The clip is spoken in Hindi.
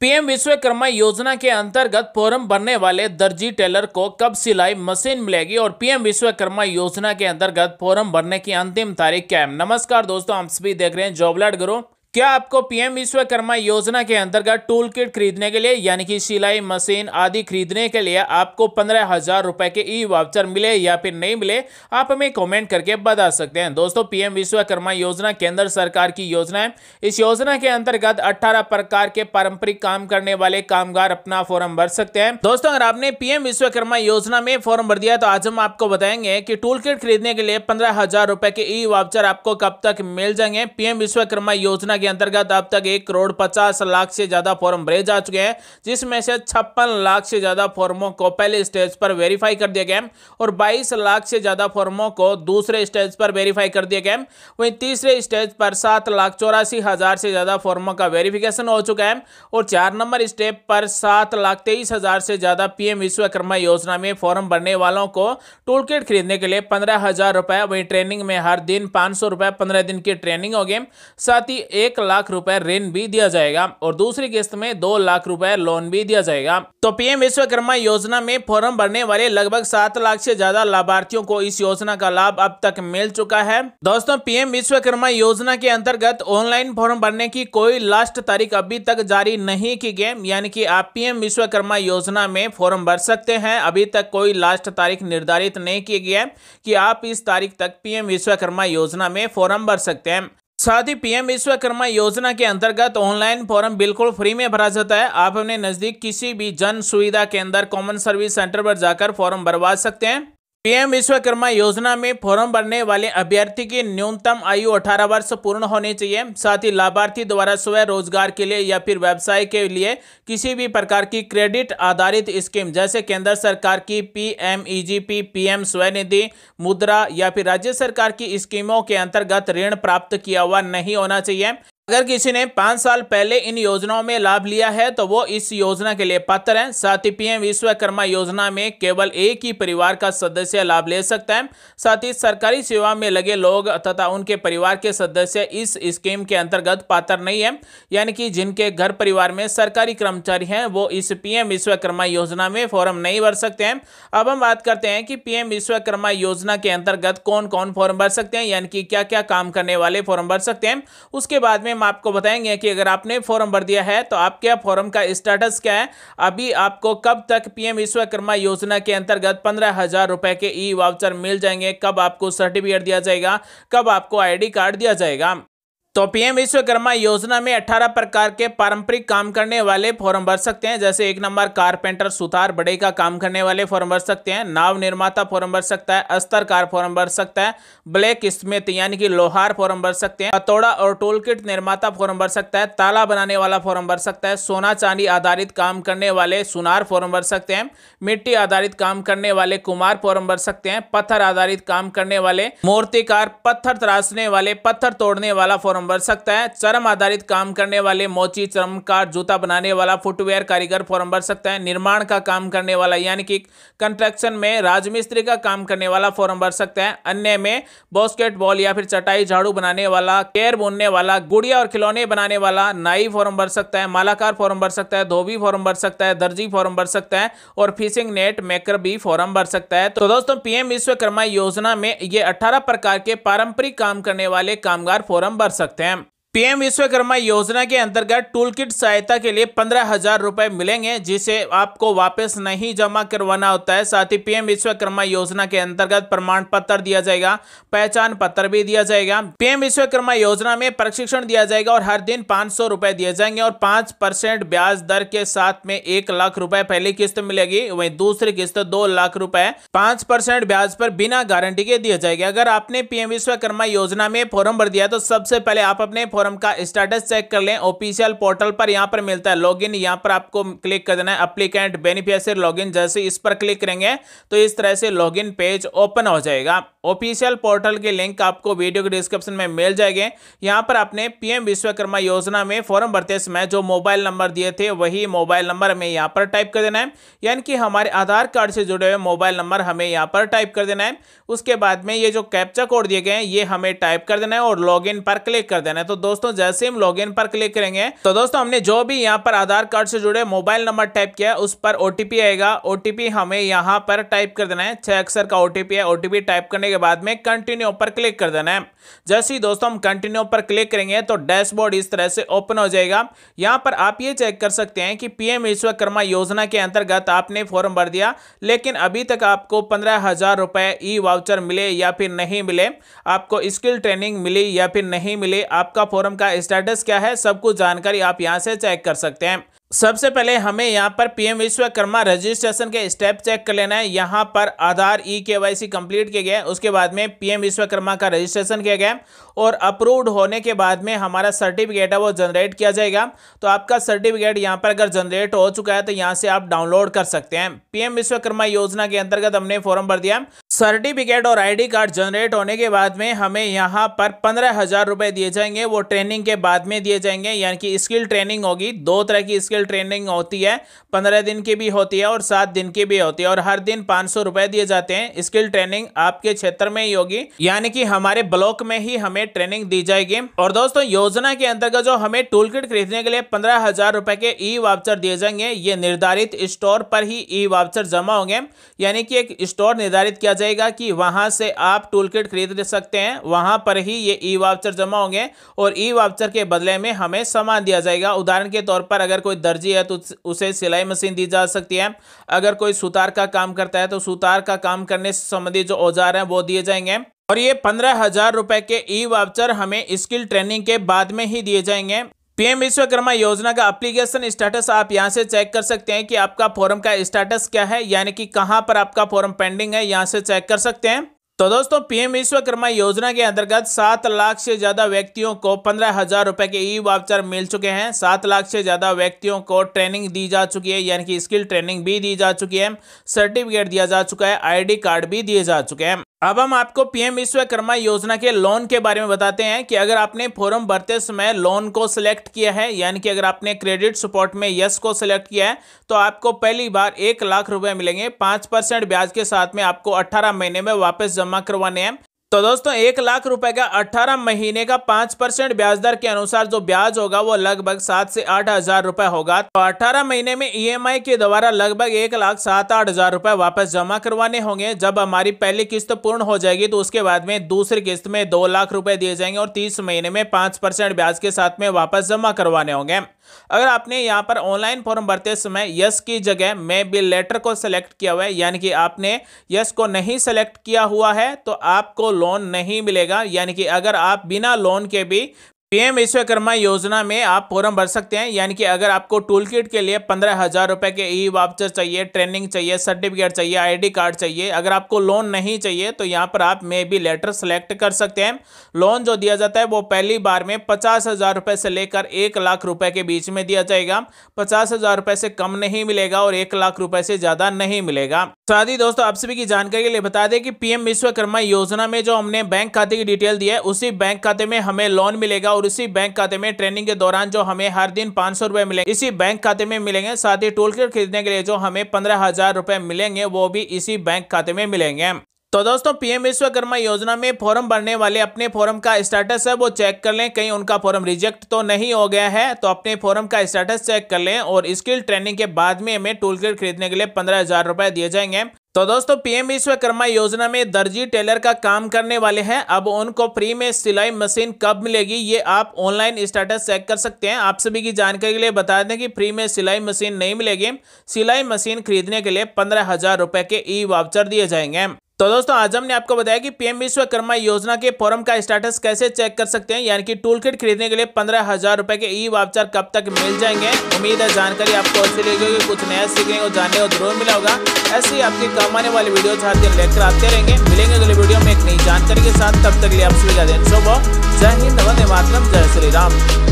पीएम विश्वकर्मा योजना के अंतर्गत फॉरम भरने वाले दर्जी टेलर को कब सिलाई मशीन मिलेगी और पीएम विश्वकर्मा योजना के अंतर्गत फॉरम भरने की अंतिम तारीख क्या है नमस्कार दोस्तों हम सभी देख रहे हैं जॉबलेट ग्रुप क्या आपको पीएम विश्वकर्मा योजना के अंतर्गत टूल किट खरीदने के लिए यानी कि सिलाई मशीन आदि खरीदने के लिए आपको पंद्रह हजार रुपए के ई वाउचर मिले या फिर नहीं मिले आप हमें कमेंट करके बता सकते हैं दोस्तों पीएम विश्वकर्मा योजना केंद्र सरकार की योजना है इस योजना के अंतर्गत अठारह प्रकार के पारंपरिक काम करने वाले कामगार अपना फॉर्म भर सकते हैं दोस्तों अगर आपने पीएम विश्वकर्मा योजना में फॉर्म भर दिया तो आज हम आपको बताएंगे की टूल किट खरीदने के लिए पंद्रह हजार के ई वाउचर आपको कब तक मिल जाएंगे पीएम विश्वकर्मा योजना के अंतर्गत अब तक एक करोड़ पचास लाख से ज़्यादा फॉर्म भरे जा चुके हैं जिसमें से छप्पन लाख से ज़्यादा फॉर्मों को पहले स्टेज पर वेरीफाई कर दिया गया और बाईस लाख से ज़्यादा फॉर्मों को दूसरे स्टेज पर वेरीफाई कर दिया गया वहीं तीसरे स्टेज पर सात लाख चौरासी हज़ार से ज़्यादा फॉर्मों का वेरिफिकेशन हो चुका है और चार नंबर स्टेप पर सात लाख तेईस हज़ार से ज़्यादा पीएम विश्वकर्मा योजना में फॉर्म भरने वालों को टूल किट खरीदने के लिए पंद्रह हज़ार रुपए वहीं ट्रेनिंग में हर दिन पांच सौ रुपए पंद्रह दिन की ट्रेनिंग होगी साथ ही एक लाख रुपए ऋण भी दिया जाएगा और दूसरी किस्त में दो लाख रुपए लोन भी दिया जाएगा तो पीएम विश्वकर्मा योजना में फॉर्म भरने वाले लगभग सात लाख से ज्यादा लाभार्थियों को इस योजना का लाभ अब तक मिल चुका है दोस्तों पीएम विश्वकर्मा योजना के अंतर्गत ऑनलाइन फॉर्म भरने की कोई लास्ट तारीख अभी तक जारी नहीं की गई यानी की आप पीएम विश्वकर्मा योजना में फॉर्म भर सकते हैं अभी तक कोई लास्ट तारीख निर्धारित नहीं की गई है की आप इस तारीख तक पीएम विश्वकर्मा योजना में फॉर्म भर सकते हैं साथ ही पीएम विश्वकर्मा योजना के अंतर्गत ऑनलाइन फॉर्म बिल्कुल फ्री में भरा जाता है आप अपने नज़दीक किसी भी जन सुविधा के अंदर कॉमन सर्विस सेंटर पर जाकर फॉर्म भरवा सकते हैं पीएम विश्वकर्मा योजना में फॉर्म भरने वाले अभ्यर्थी की न्यूनतम आयु 18 वर्ष पूर्ण होनी चाहिए साथ ही लाभार्थी द्वारा स्वयं रोजगार के लिए या फिर व्यवसाय के लिए किसी भी प्रकार की क्रेडिट आधारित स्कीम जैसे केंद्र सरकार की P M E G P P M Svanidhi Mudra या फिर राज्य सरकार की स्कीमों के अंतर्गत ऋण प्राप्त किया हुआ नहीं होना चाहिए अगर किसी ने पाँच साल पहले इन योजनाओं में लाभ लिया है तो वो इस योजना के लिए पात्र हैं साथ ही पीएम विश्वकर्मा योजना में केवल एक ही परिवार का सदस्य लाभ ले सकता है साथ ही सरकारी सेवा में लगे लोग तथा उनके परिवार के सदस्य इस स्कीम के अंतर्गत पात्र नहीं है यानी कि जिनके घर परिवार में सरकारी कर्मचारी हैं वो इस पीएम विश्वकर्मा योजना में फॉर्म नहीं भर सकते हैं अब हम बात करते हैं कि पीएम विश्वकर्मा योजना के अंतर्गत कौन कौन फॉर्म भर सकते हैं यानी कि क्या क्या काम करने वाले फॉर्म भर सकते हैं उसके बाद में हम आपको बताएंगे कि अगर आपने फॉर्म भर दिया है तो आपके फॉर्म का स्टेटस क्या है अभी आपको कब तक पीएम विश्वकर्मा योजना के अंतर्गत पंद्रह हज़ार रुपए के ई वाउचर मिल जाएंगे कब आपको सर्टिफिकेट दिया जाएगा कब आपको आईडी कार्ड दिया जाएगा तो पीएम विश्वकर्मा योजना में 18 प्रकार के पारंपरिक काम करने वाले फॉर्म भर सकते हैं जैसे एक नंबर कारपेंटर सुतार बड़े का काम करने वाले फॉर्म भर सकते हैं नाव निर्माता फॉर्म भर सकता है अस्तरकार फॉर्म भर सकता है ब्लैक स्मिथ यानी कि लोहार फॉर्म भर सकते हैं हथौड़ा और टोल किट निर्माता फॉर्म भर सकता है ताला बनाने वाला फॉर्म भर सकता है सोना चांदी आधारित काम करने वाले सुनार फॉर्म भर सकते हैं मिट्टी आधारित काम करने वाले कुमार फॉर्म भर सकते हैं पत्थर आधारित काम करने वाले मूर्तिकार पत्थर त्रासने वाले पत्थर तोड़ने वाला फॉर्म बन सकता है चरम आधारित काम करने वाले मोची चरम का जूता बनाने वाला फुटवेयर कारीगर फॉर्म बन सकता है निर्माण का काम करने वाला यानी कि कंस्ट्रक्शन में राजमिस्त्री का काम करने वाला फॉर्म बन सकता है अन्य में बॉस्केटबॉल या फिर चटाई झाड़ू बनाने वाला केयर बुनने वाला गुड़िया और खिलौने बनाने वाला नाई फॉर्म बन सकता है मालाकार फॉर्म बन सकता है धोबी फॉर्म बन सकता है दर्जी फॉर्म बन सकता है और फिशिंग नेट मेकर भी फॉर्म बन सकता है तो दोस्तों पीएम विश्वकर्मा योजना में ये अठारह प्रकार के पारंपरिक काम करने वाले कामगार फोरम भर सकते damn पीएम विश्वकर्मा योजना के अंतर्गत टूल किट सहायता के लिए पंद्रह हजार रुपये मिलेंगे जिसे आपको वापस नहीं जमा करवाना होता है साथ ही पीएम विश्वकर्मा योजना के अंतर्गत प्रमाण पत्र दिया जाएगा पहचान पत्र भी दिया जाएगा पीएम विश्वकर्मा योजना में प्रशिक्षण दिया जाएगा और हर दिन पाँच सौ दिए जाएंगे और पाँच परसेंट ब्याज दर के साथ में एक लाख रुपए पहली किस्त मिलेगी वही दूसरी किस्त दो लाख रुपए पाँच परसेंट ब्याज पर बिना गारंटी के दिया जाएगा अगर आपने पीएम विश्वकर्मा योजना में फॉर्म भर दिया तो सबसे पहले आप अपने फॉर्म फॉर्म का स्टेटस चेक कर लें ऑफिशियल पोर्टल पर यहाँ पर मिलता है लॉगिन यहाँ पर आपको क्लिक कर देना है अप्लीकेंट बेनिफिशियर लॉगिन जैसे इस पर क्लिक करेंगे तो इस तरह से लॉगिन पेज ओपन हो जाएगा ऑफिशियल पोर्टल के लिंक आपको वीडियो के डिस्क्रिप्शन में मिल जाएंगे यहाँ पर आपने पीएम विश्वकर्मा योजना में फॉर्म भरते समय जो मोबाइल नंबर दिए थे वही मोबाइल नंबर हमें यहाँ पर टाइप कर देना है यानी कि हमारे आधार कार्ड से जुड़े हुए मोबाइल नंबर हमें यहाँ पर टाइप कर देना है उसके बाद में ये जो कैप्चा कोड दिए गए हैं ये हमें टाइप कर देना है और लॉग पर क्लिक कर देना है तो दोस्तों दोस्तों जैसे हम लॉग पर क्लिक करेंगे तो दोस्तों हमने जो भी यहाँ पर आधार कार्ड से जुड़े मोबाइल नंबर टाइप किया उस पर ओटीपी आएगा ओटीपी हमें यहाँ पर टाइप कर देना है छह अक्षर का ओटीपी है ओटीपी टाइप करने के बाद में कंटिन्यू पर क्लिक कर देना है जैसे ही दोस्तों हम कंटिन्यू पर क्लिक करेंगे तो डैशबोर्ड इस तरह से ओपन हो जाएगा यहाँ पर आप ये चेक कर सकते हैं कि पीएम विश्वकर्मा योजना के अंतर्गत आपने फॉर्म भर दिया लेकिन अभी तक आपको पंद्रह हजार रुपए ई वाउचर मिले या फिर नहीं मिले आपको स्किल ट्रेनिंग मिली या फिर नहीं मिले आपका फॉर्म फोरम का स्टेटस क्या है सब कुछ जानकारी आप यहाँ से चेक कर सकते हैं सबसे पहले हमें यहाँ पर पीएम विश्वकर्मा रजिस्ट्रेशन के स्टेप चेक कर लेना है यहाँ पर आधार ई के वाई सी कंप्लीट किया गया उसके बाद में पीएम विश्वकर्मा का रजिस्ट्रेशन किया गया और अप्रूव्ड होने के बाद में हमारा सर्टिफिकेट है वो जनरेट किया जाएगा तो आपका सर्टिफिकेट यहाँ पर अगर जनरेट हो चुका है तो यहाँ से आप डाउनलोड कर सकते हैं पीएम विश्वकर्मा योजना के अंतर्गत हमने फॉर्म भर दिया सर्टिफिकेट और आई कार्ड जनरेट होने के बाद में हमें यहाँ पर पंद्रह हजार रुपए दिए जाएंगे वो ट्रेनिंग के बाद में दिए जाएंगे यानी कि स्किल ट्रेनिंग होगी दो तरह की स्किल स्किल ट्रेनिंग होती है पंद्रह दिन की भी होती है और सात दिन की भी होती है और हर दिन पाँच सौ रुपए दिए जाते हैं स्किल ट्रेनिंग आपके क्षेत्र में ही होगी यानी कि हमारे ब्लॉक में ही हमें ट्रेनिंग दी जाएगी और दोस्तों योजना के अंतर्गत जो हमें टूल खरीदने के लिए पंद्रह हजार रुपए के ई वाउचर दिए जाएंगे ये निर्धारित स्टोर पर ही ई वाउचर जमा होंगे यानी कि एक स्टोर निर्धारित किया जाएगा कि वहां से आप टूल खरीद सकते हैं वहां पर ही ये ई वाउचर जमा होंगे और ई वाउचर के बदले में हमें सामान दिया जाएगा उदाहरण के तौर पर अगर कोई दर्जी है तो उसे सिलाई मशीन दी जा सकती है अगर कोई सुतार का काम करता है तो सुतार का काम करने से संबंधित जो औजार हैं वो दिए जाएंगे और ये पंद्रह हजार रुपए के ई वाउचर हमें स्किल ट्रेनिंग के बाद में ही दिए जाएंगे पीएम विश्वकर्मा योजना का एप्लीकेशन स्टेटस आप यहां से चेक कर सकते हैं कि आपका फॉर्म का स्टेटस क्या है यानी कि कहां पर आपका फॉर्म पेंडिंग है यहां से चेक कर सकते हैं तो दोस्तों पीएम विश्वकर्मा योजना के अंतर्गत सात लाख से ज़्यादा व्यक्तियों को पंद्रह हज़ार रुपए के ई वाउचर मिल चुके हैं सात लाख से ज़्यादा व्यक्तियों को ट्रेनिंग दी जा चुकी है यानी कि स्किल ट्रेनिंग भी दी जा चुकी है सर्टिफिकेट दिया जा चुका है आईडी कार्ड भी दिए जा चुके हैं अब हम आपको पीएम विश्वकर्मा योजना के लोन के बारे में बताते हैं कि अगर आपने फॉर्म भरते समय लोन को सिलेक्ट किया है यानी कि अगर आपने क्रेडिट सपोर्ट में यस को सिलेक्ट किया है तो आपको पहली बार एक लाख रुपए मिलेंगे पाँच परसेंट ब्याज के साथ में आपको अट्ठारह महीने में वापस जमा करवाने हैं तो दोस्तों एक लाख रुपए का 18 महीने का 5 परसेंट ब्याज दर के अनुसार जो ब्याज होगा वो लगभग सात से आठ हजार रुपए होगा तो 18 महीने में ईएमआई e के द्वारा लगभग एक लाख सात आठ हजार रुपए वापस जमा करवाने होंगे जब हमारी पहली किस्त पूर्ण हो जाएगी तो उसके बाद में दूसरी किस्त में दो लाख रुपए दिए जाएंगे और तीस महीने में पांच ब्याज के साथ में वापस जमा करवाने होंगे अगर आपने यहाँ पर ऑनलाइन फॉर्म भरते समय यस की जगह मे बी लेटर को सिलेक्ट किया हुआ है यानी कि आपने यस को नहीं सिलेक्ट किया हुआ है तो आपको लोन नहीं मिलेगा यानी कि अगर आप बिना लोन के भी पीएम विश्वकर्मा योजना में आप फॉर्म भर सकते हैं यानी कि अगर आपको टूल किट के लिए पंद्रह हज़ार रुपये के ई वापचर चाहिए ट्रेनिंग चाहिए सर्टिफिकेट चाहिए आईडी कार्ड चाहिए अगर आपको लोन नहीं चाहिए तो यहाँ पर आप मे बी लेटर सेलेक्ट कर सकते हैं लोन जो दिया जाता है वो पहली बार में पचास हज़ार से लेकर एक लाख रुपये के बीच में दिया जाएगा पचास हज़ार से कम नहीं मिलेगा और एक लाख रुपये से ज़्यादा नहीं मिलेगा साथ ही दोस्तों आप सभी की जानकारी के लिए बता दें कि पीएम विश्वकर्मा योजना में जो हमने बैंक खाते की डिटेल दी है उसी बैंक खाते में हमें लोन मिलेगा और उसी बैंक खाते में ट्रेनिंग के दौरान जो हमें हर दिन पांच सौ रुपए मिलेंगे इसी बैंक खाते में मिलेंगे साथ ही टूल खरीदने के लिए जो हमें पंद्रह हजार रुपए मिलेंगे वो भी इसी बैंक खाते में मिलेंगे तो दोस्तों पीएम विश्वकर्मा योजना में फॉर्म भरने वाले अपने फॉर्म का स्टेटस है वो चेक कर लें कहीं उनका फॉर्म रिजेक्ट तो नहीं हो गया है तो अपने फॉर्म का स्टेटस चेक कर लें और स्किल ट्रेनिंग के बाद में हमें टूल किट खरीदने के लिए पंद्रह हजार रुपए दिए जाएंगे तो दोस्तों पीएम विश्वकर्मा योजना में दर्जी टेलर का काम करने वाले हैं अब उनको फ्री में सिलाई मशीन कब मिलेगी ये आप ऑनलाइन स्टेटस चेक कर सकते हैं आप सभी की जानकारी के लिए बता दें कि फ्री में सिलाई मशीन नहीं मिलेगी सिलाई मशीन खरीदने के लिए पंद्रह हजार रुपए के ई वाउचर दिए जाएंगे तो दोस्तों आज हमने आपको बताया कि पीएम विश्वकर्मा योजना के फॉर्म का स्टेटस कैसे चेक कर सकते हैं यानी कि टूल किट खरीदने के लिए पंद्रह हजार रुपए के ई वाउचर कब तक मिल जाएंगे उम्मीद है जानकारी आपको अच्छी लगेगी कुछ नया सीखने को जानने को जरूर मिला होगा ऐसे ही आपके काम आने वाली वीडियो चाहते लेकर आते रहेंगे मिलेंगे अगले वीडियो में एक नई जानकारी के साथ तब तक लिए आप सभी का दिन जय हिंद वंदे मातरम जय श्री राम